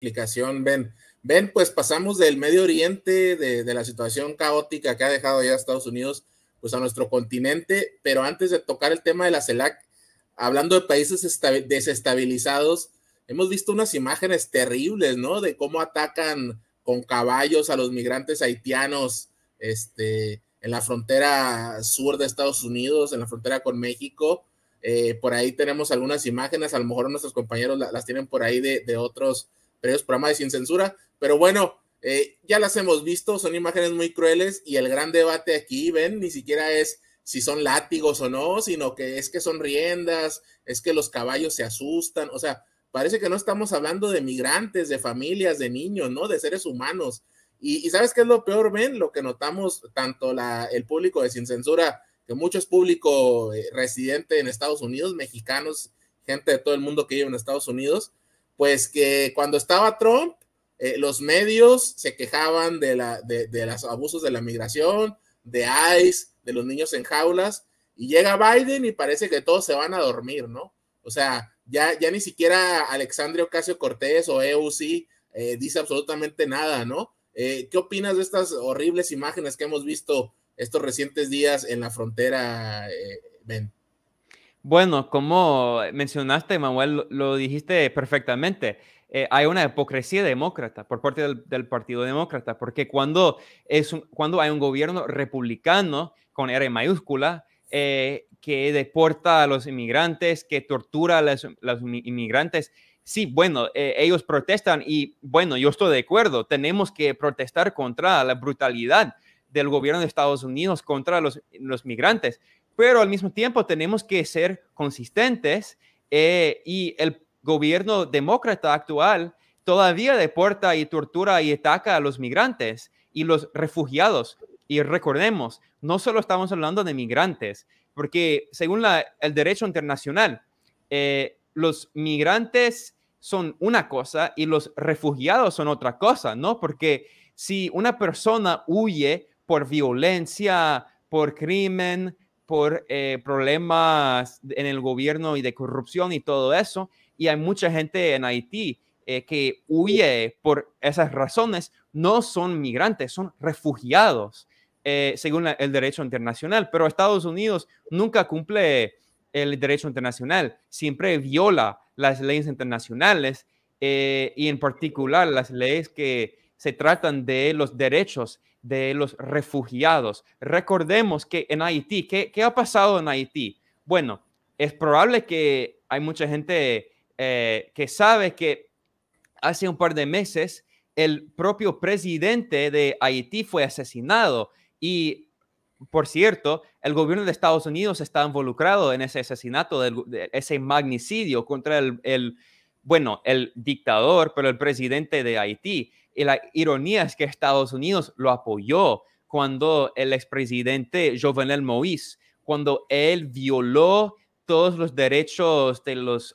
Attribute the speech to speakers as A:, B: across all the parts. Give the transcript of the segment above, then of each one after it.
A: explicación, ven ven pues pasamos del Medio Oriente, de, la situación caótica que ha dejado ya Estados Unidos, pues a nuestro continente, pero antes de tocar el tema de la CELAC, hablando de países desestabilizados, hemos visto unas imágenes terribles, ¿no? De cómo atacan con caballos a los migrantes haitianos, este, en la frontera sur de Estados Unidos, en la frontera con México. Eh, por ahí tenemos algunas imágenes, a lo mejor nuestros compañeros las tienen por ahí de, de otros pero es programa de Sin Censura. Pero bueno, eh, ya las hemos visto, son imágenes muy crueles y el gran debate aquí, ven, ni siquiera es si son látigos o no, sino que es que son riendas, es que los caballos se asustan, o sea, parece que no estamos hablando de migrantes, de familias, de niños, ¿no? De seres humanos. Y, ¿sabes qué es lo peor, ven? Lo que notamos tanto la, el público de Sin Censura, que mucho es público eh, residente en Estados Unidos, mexicanos, gente de todo el mundo que vive en Estados Unidos, pues que cuando estaba Trump, eh, los medios se quejaban de, la, de, los abusos de la migración, de ICE, de los niños en jaulas, y llega Biden y parece que todos se van a dormir, ¿no? O sea, ya, ya ni siquiera Alexandria Ocasio Cortés o EUC eh, dice absolutamente nada, ¿no? Eh, ¿Qué opinas de estas horribles imágenes que hemos visto estos recientes días en la frontera,
B: bueno, como mencionaste, Manuel, lo dijiste perfectamente. Eh, hay una hipocresía demócrata por parte del, Partido Demócrata, porque cuando, es cuando hay un gobierno republicano con R mayúscula eh, que deporta a los inmigrantes, que tortura a los, inmigrantes, sí, bueno, eh, ellos protestan y bueno, yo estoy de acuerdo, tenemos que protestar contra la brutalidad del gobierno de Estados Unidos contra los, los migrantes pero al mismo tiempo tenemos que ser consistentes eh, y el gobierno demócrata actual todavía deporta y tortura y ataca a los migrantes y los refugiados. Y recordemos, no solo estamos hablando de migrantes, porque según el derecho internacional, eh, los migrantes son una cosa y los refugiados son otra cosa, ¿no? Porque si una persona huye por violencia, por crimen, por eh, problemas en el gobierno y de corrupción y todo eso. Y hay mucha gente en Haití eh, que huye por esas razones. No son migrantes, son refugiados, eh, según el derecho internacional. Pero Estados Unidos nunca cumple el derecho internacional, siempre viola las leyes internacionales y en particular las leyes que se tratan de los derechos de los refugiados. Recordemos que en Haití, ¿qué, ha pasado en Haití? Bueno, es probable que hay mucha gente eh, que sabe que hace un par de meses el propio presidente de Haití fue asesinado y, por cierto, el gobierno de Estados Unidos está involucrado en ese asesinato, ese magnicidio contra el bueno, el dictador, pero el presidente de Haití. Y la ironía es que Estados Unidos lo apoyó cuando el expresidente Jovenel Moïse, cuando él violó todos los derechos de los,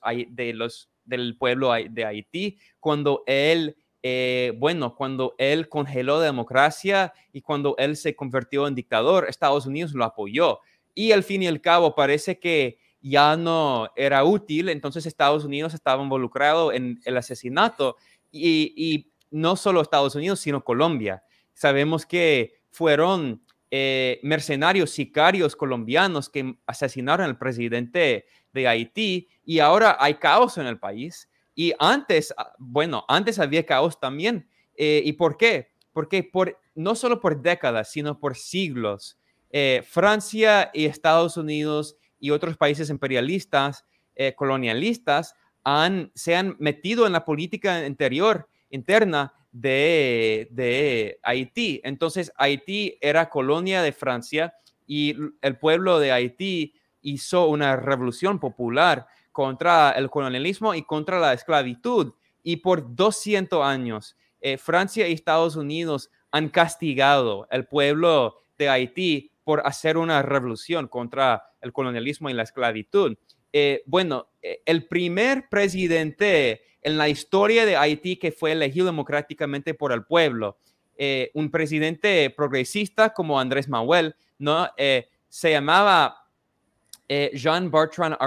B: del pueblo de Haití, cuando él, eh, bueno, cuando él congeló la democracia y cuando él se convirtió en dictador, Estados Unidos lo apoyó. Y al fin y al cabo parece que ya no era útil, entonces Estados Unidos estaba involucrado en el asesinato y, no solo Estados Unidos, sino Colombia. Sabemos que fueron eh, mercenarios, sicarios colombianos que asesinaron al presidente de Haití y ahora hay caos en el país. Y antes, ah, bueno, antes había caos también. Eh, ¿Y por qué? Porque por, no solo por décadas, sino por siglos, eh, Francia y Estados Unidos y otros países imperialistas, eh, colonialistas, han, se han metido en la política interior, interna de, Haití. Entonces, Haití era colonia de Francia y el pueblo de Haití hizo una revolución popular contra el colonialismo y contra la esclavitud. Y por 200 años, eh, Francia y Estados Unidos han castigado al pueblo de Haití por hacer una revolución contra el colonialismo y la esclavitud. Eh, bueno, eh, el primer presidente en la historia de Haití que fue elegido democráticamente por el pueblo, eh, un presidente progresista como Andrés Manuel, ¿no? se llamaba Jean, Bertrand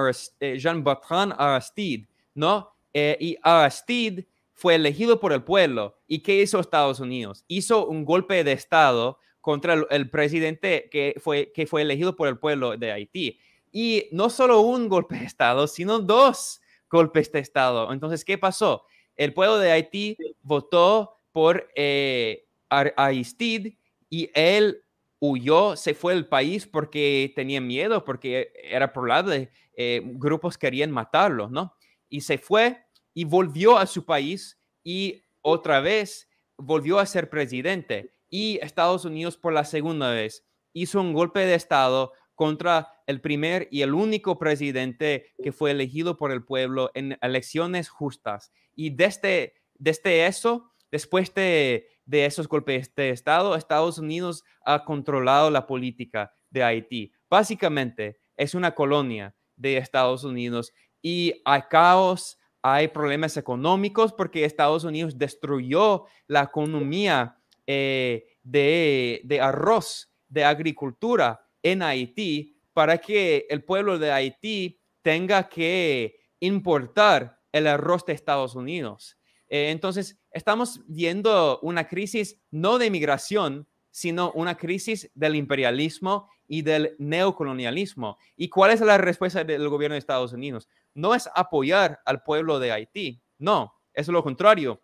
B: Jean Bertrand Aristide, ¿no? y Aristide fue elegido por el pueblo. ¿Y qué hizo Estados Unidos? Hizo un golpe de Estado contra el, presidente que fue, que fue elegido por el pueblo de Haití. Y no solo un golpe de Estado, sino dos golpes de Estado. Entonces, ¿qué pasó? El pueblo de Haití votó por eh, Aristide y él huyó, se fue del país porque tenía miedo, porque era probable, eh, grupos querían matarlo, ¿no? Y se fue y volvió a su país y otra vez volvió a ser presidente y Estados Unidos por la segunda vez hizo un golpe de Estado contra el primer y el único presidente que fue elegido por el pueblo en elecciones justas. Y desde, este, desde este eso, después de, de esos golpes de Estado, Estados Unidos ha controlado la política de Haití. Básicamente, es una colonia de Estados Unidos y hay caos, hay problemas económicos porque Estados Unidos destruyó la economía eh, de, arroz, de agricultura en Haití para que el pueblo de Haití tenga que importar el arroz de Estados Unidos. Eh, entonces, estamos viendo una crisis no de migración, sino una crisis del imperialismo y del neocolonialismo. ¿Y cuál es la respuesta del gobierno de Estados Unidos? No es apoyar al pueblo de Haití, no, es lo contrario,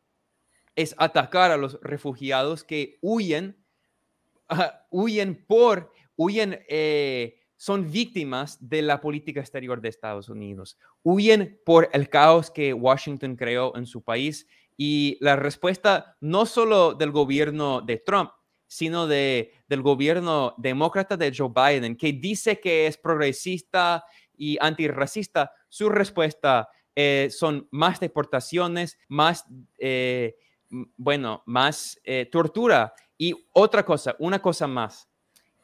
B: es atacar a los refugiados que huyen, huyen por, huyen, eh, son víctimas de la política exterior de Estados Unidos, huyen por el caos que Washington creó en su país y la respuesta no solo del gobierno de Trump, sino de, del gobierno demócrata de Joe Biden, que dice que es progresista y antirracista, su respuesta eh, son más deportaciones, más eh, bueno, más eh, tortura. Y otra cosa, una cosa más.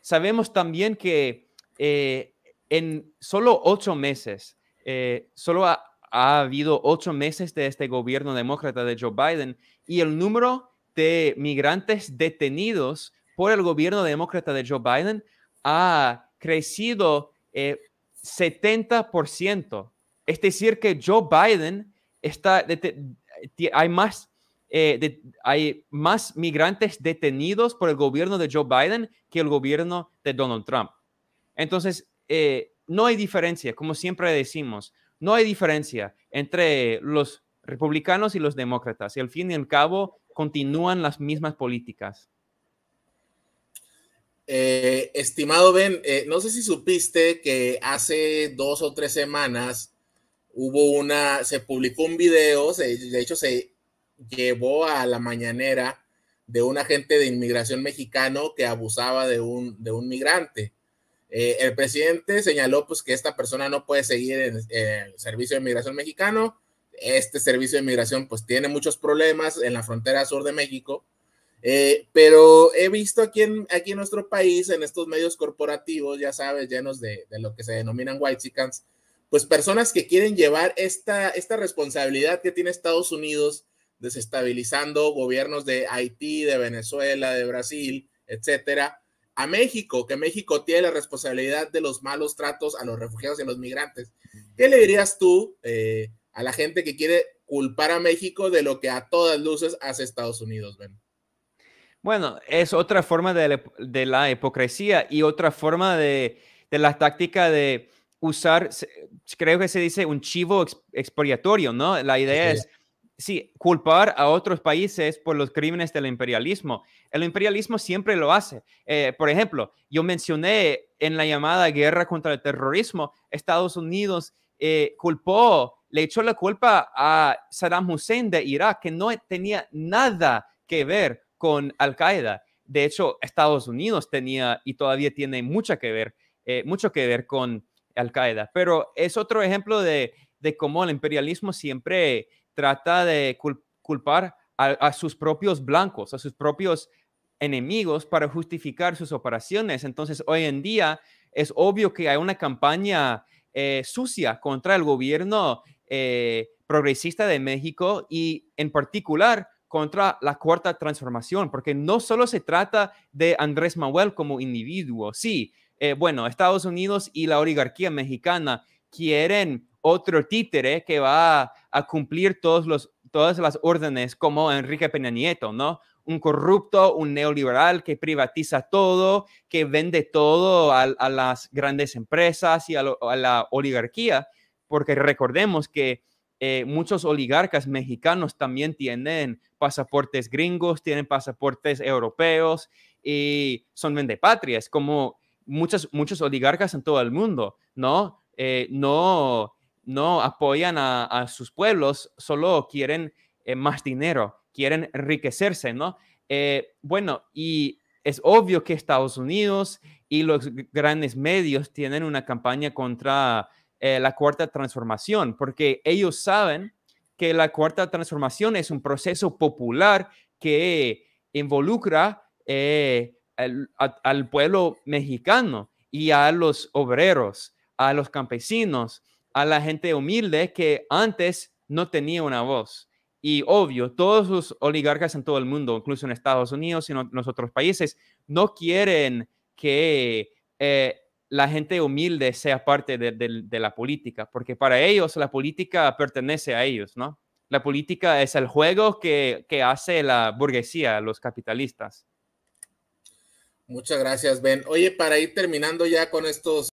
B: Sabemos también que eh, en solo ocho meses, eh, solo ha, habido ocho meses de este gobierno demócrata de Joe Biden y el número de migrantes detenidos por el gobierno demócrata de Joe Biden ha crecido 70%. Es decir, que Joe Biden está, hay más eh, hay más migrantes detenidos por el gobierno de Joe Biden que el gobierno de Donald Trump. Entonces, eh, no hay diferencia, como siempre decimos, no hay diferencia entre los republicanos y los demócratas. Y al fin y al cabo, continúan las mismas políticas.
A: Eh, estimado Ben, no sé si supiste que hace dos o tres semanas hubo una, se publicó un video, de hecho se llevó a la mañanera de un agente de inmigración mexicano que abusaba de un, de un migrante. Eh, el presidente señaló pues, que esta persona no puede seguir en, eh, el servicio de inmigración mexicano. Este servicio de inmigración pues, tiene muchos problemas en la frontera sur de México. Eh, pero he visto aquí en, aquí en nuestro país, en estos medios corporativos, ya sabes, llenos de, de lo que se denominan white chickens, pues personas que quieren llevar esta, esta responsabilidad que tiene Estados Unidos desestabilizando gobiernos de Haití, de Venezuela, de Brasil, etcétera, a México, que México tiene la responsabilidad de los malos tratos a los refugiados y a los migrantes. ¿Qué le dirías tú eh, a la gente que quiere culpar a México de lo que a todas luces hace Estados Unidos, Ben?
B: Bueno, es otra forma de la, hipocresía y otra forma de, la táctica de usar, creo que se dice un chivo expiatorio, ¿no? La idea es sí, culpar a otros países por los crímenes del imperialismo. El imperialismo siempre lo hace. Eh, por ejemplo, yo mencioné en la llamada guerra contra el terrorismo, Estados Unidos eh, culpó, le echó la culpa a Saddam Hussein de Irak, que no tenía nada que ver con Al Qaeda. De hecho, Estados Unidos tenía y todavía tiene mucho que ver, eh, mucho que ver con Al Qaeda. Pero es otro ejemplo de, de cómo el imperialismo siempre trata de culpar a, sus propios blancos, a sus propios enemigos para justificar sus operaciones. Entonces, hoy en día es obvio que hay una campaña eh, sucia contra el gobierno eh, progresista de México y en particular contra la cuarta transformación, porque no solo se trata de Andrés Manuel como individuo, sí, eh, bueno, Estados Unidos y la oligarquía mexicana quieren otro títere que va a, cumplir todos los, todas las órdenes como Enrique Peña Nieto, ¿no? Un corrupto, un neoliberal que privatiza todo, que vende todo a, las grandes empresas y a, la oligarquía, porque recordemos que eh, muchos oligarcas mexicanos también tienen pasaportes gringos, tienen pasaportes europeos y son vendepatrias, como muchas, muchos oligarcas en todo el mundo, ¿no? Eh, no no apoyan a, sus pueblos, solo quieren eh, más dinero, quieren enriquecerse, ¿no? Eh, bueno, y es obvio que Estados Unidos y los grandes medios tienen una campaña contra eh, la cuarta transformación, porque ellos saben que la cuarta transformación es un proceso popular que involucra al pueblo mexicano y a los obreros, a los campesinos, a la gente humilde que antes no tenía una voz. Y obvio, todos los oligarcas en todo el mundo, incluso en Estados Unidos y en otros países, no quieren que eh, la gente humilde sea parte de, la política, porque para ellos la política pertenece a ellos, ¿no? La política es el juego que, que hace la burguesía, los capitalistas.
A: Muchas gracias, Ben. Oye, para ir terminando ya con estos